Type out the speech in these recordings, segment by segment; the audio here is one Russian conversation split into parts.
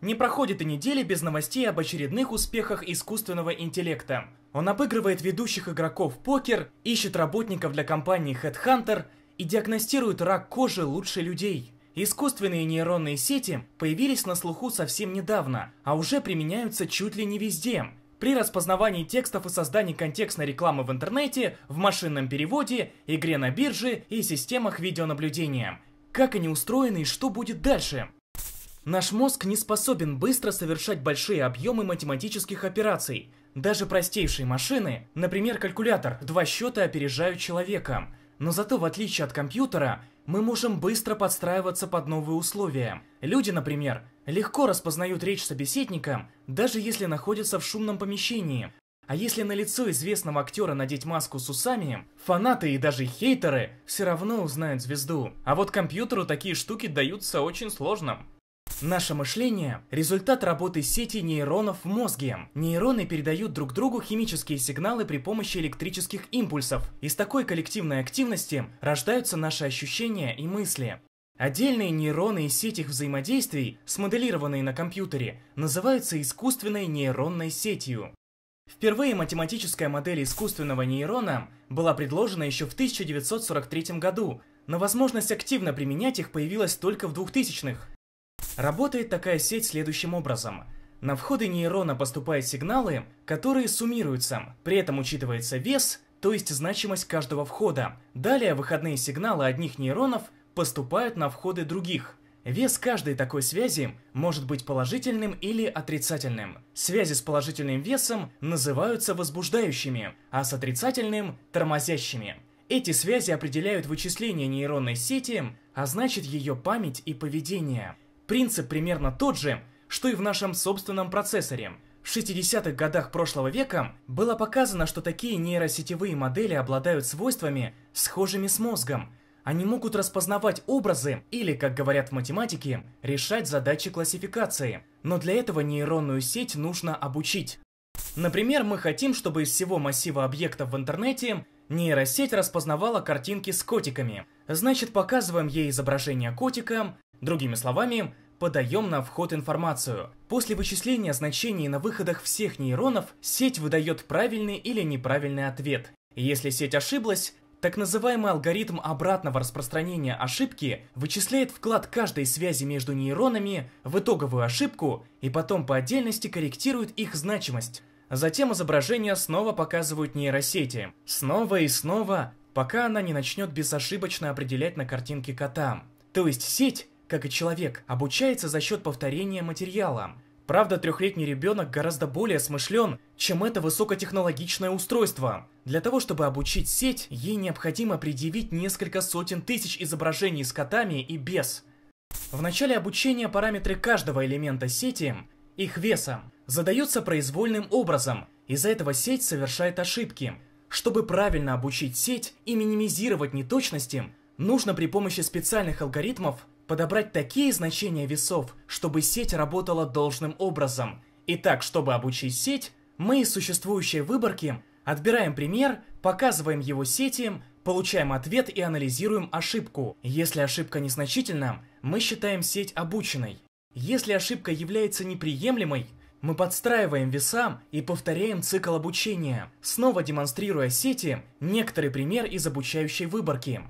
Не проходит и недели без новостей об очередных успехах искусственного интеллекта. Он обыгрывает ведущих игроков в покер, ищет работников для компании Headhunter и диагностирует рак кожи лучше людей. Искусственные нейронные сети появились на слуху совсем недавно, а уже применяются чуть ли не везде. При распознавании текстов и создании контекстной рекламы в интернете, в машинном переводе, игре на бирже и системах видеонаблюдения. Как они устроены и что будет дальше? Наш мозг не способен быстро совершать большие объемы математических операций. Даже простейшие машины, например, калькулятор, два счета опережают человека. Но зато, в отличие от компьютера, мы можем быстро подстраиваться под новые условия. Люди, например, легко распознают речь собеседника, даже если находятся в шумном помещении. А если на лицо известного актера надеть маску с усами, фанаты и даже хейтеры все равно узнают звезду. А вот компьютеру такие штуки даются очень сложным. Наше мышление – результат работы сети нейронов в мозге. Нейроны передают друг другу химические сигналы при помощи электрических импульсов. Из такой коллективной активности рождаются наши ощущения и мысли. Отдельные нейроны и сеть их взаимодействий, смоделированные на компьютере, называются искусственной нейронной сетью. Впервые математическая модель искусственного нейрона была предложена еще в 1943 году, но возможность активно применять их появилась только в 2000-х. Работает такая сеть следующим образом. На входы нейрона поступают сигналы, которые суммируются, при этом учитывается вес, то есть значимость каждого входа. Далее выходные сигналы одних нейронов поступают на входы других. Вес каждой такой связи может быть положительным или отрицательным. Связи с положительным весом называются возбуждающими, а с отрицательным – тормозящими. Эти связи определяют вычисление нейронной сети, а значит ее память и поведение. Принцип примерно тот же, что и в нашем собственном процессоре. В 60-х годах прошлого века было показано, что такие нейросетевые модели обладают свойствами, схожими с мозгом. Они могут распознавать образы или, как говорят в математике, решать задачи классификации. Но для этого нейронную сеть нужно обучить. Например, мы хотим, чтобы из всего массива объектов в интернете нейросеть распознавала картинки с котиками. Значит, показываем ей изображение котика, другими словами, Подаем на вход информацию. После вычисления значений на выходах всех нейронов, сеть выдает правильный или неправильный ответ. Если сеть ошиблась, так называемый алгоритм обратного распространения ошибки вычисляет вклад каждой связи между нейронами в итоговую ошибку и потом по отдельности корректирует их значимость. Затем изображение снова показывают нейросети. Снова и снова, пока она не начнет безошибочно определять на картинке кота. То есть сеть как и человек, обучается за счет повторения материала. Правда, трехлетний ребенок гораздо более смышлен, чем это высокотехнологичное устройство. Для того, чтобы обучить сеть, ей необходимо предъявить несколько сотен тысяч изображений с котами и без. В начале обучения параметры каждого элемента сети, их веса, задаются произвольным образом. Из-за этого сеть совершает ошибки. Чтобы правильно обучить сеть и минимизировать неточности, нужно при помощи специальных алгоритмов Подобрать такие значения весов, чтобы сеть работала должным образом. Итак, чтобы обучить сеть, мы из существующей выборки отбираем пример, показываем его сети, получаем ответ и анализируем ошибку. Если ошибка незначительна, мы считаем сеть обученной. Если ошибка является неприемлемой, мы подстраиваем веса и повторяем цикл обучения, снова демонстрируя сети некоторый пример из обучающей выборки.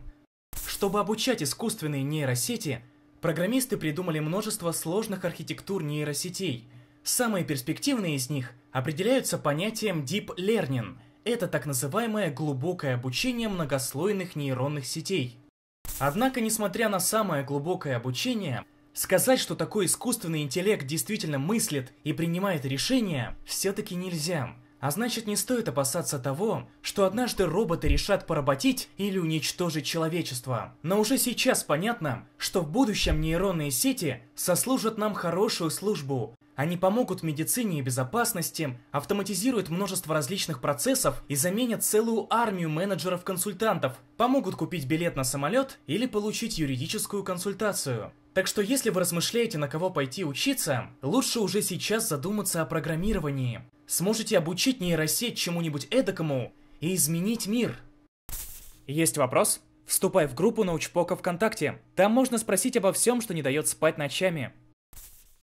Чтобы обучать искусственные нейросети, программисты придумали множество сложных архитектур нейросетей. Самые перспективные из них определяются понятием Deep Learning. Это так называемое глубокое обучение многослойных нейронных сетей. Однако, несмотря на самое глубокое обучение, сказать, что такой искусственный интеллект действительно мыслит и принимает решения, все-таки нельзя – а значит, не стоит опасаться того, что однажды роботы решат поработить или уничтожить человечество. Но уже сейчас понятно, что в будущем нейронные сети сослужат нам хорошую службу. Они помогут медицине и безопасности, автоматизируют множество различных процессов и заменят целую армию менеджеров-консультантов, помогут купить билет на самолет или получить юридическую консультацию. Так что если вы размышляете, на кого пойти учиться, лучше уже сейчас задуматься о программировании сможете обучить нейросеть чему-нибудь эдакому и изменить мир. Есть вопрос? Вступай в группу Научпока ВКонтакте. Там можно спросить обо всем, что не дает спать ночами.